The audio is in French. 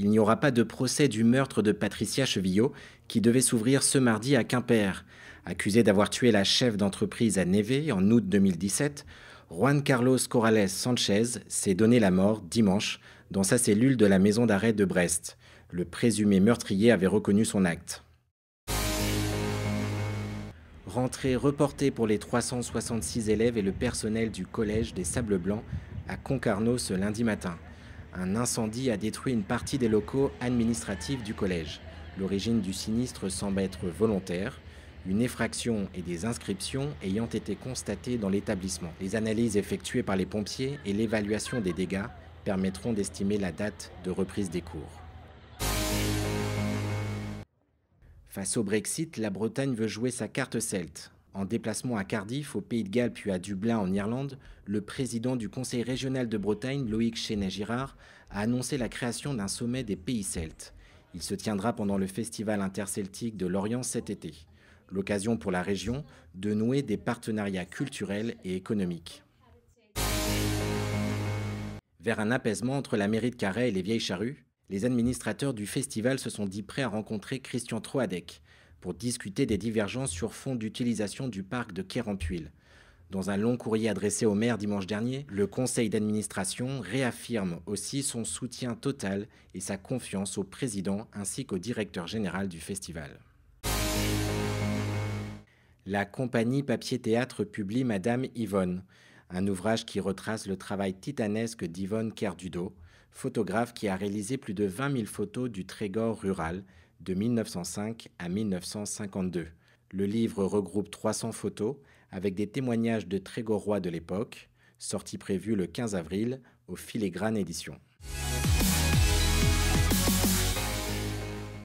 il n'y aura pas de procès du meurtre de Patricia Chevillot, qui devait s'ouvrir ce mardi à Quimper. Accusé d'avoir tué la chef d'entreprise à Neve en août 2017, Juan Carlos Corrales Sanchez s'est donné la mort dimanche dans sa cellule de la maison d'arrêt de Brest. Le présumé meurtrier avait reconnu son acte. Rentrée reportée pour les 366 élèves et le personnel du collège des Sables Blancs à Concarneau ce lundi matin. Un incendie a détruit une partie des locaux administratifs du collège. L'origine du sinistre semble être volontaire, une effraction et des inscriptions ayant été constatées dans l'établissement. Les analyses effectuées par les pompiers et l'évaluation des dégâts permettront d'estimer la date de reprise des cours. Face au Brexit, la Bretagne veut jouer sa carte celte en déplacement à Cardiff, au Pays de Galles puis à Dublin en Irlande, le président du Conseil régional de Bretagne, Loïc Chénet-Girard, a annoncé la création d'un sommet des pays celtes. Il se tiendra pendant le festival interceltique de Lorient cet été. L'occasion pour la région de nouer des partenariats culturels et économiques. Vers un apaisement entre la mairie de Carhaix et les vieilles charrues, les administrateurs du festival se sont dit prêts à rencontrer Christian Troadec, pour discuter des divergences sur fond d'utilisation du parc de Kerampuil. Dans un long courrier adressé au maire dimanche dernier, le conseil d'administration réaffirme aussi son soutien total et sa confiance au président ainsi qu'au directeur général du festival. La compagnie Papier Théâtre publie Madame Yvonne, un ouvrage qui retrace le travail titanesque d'Yvonne Kerdudo, photographe qui a réalisé plus de 20 000 photos du Trégor rural, de 1905 à 1952. Le livre regroupe 300 photos avec des témoignages de Trégorois de l'époque, sorti prévue le 15 avril au Filégrane Édition.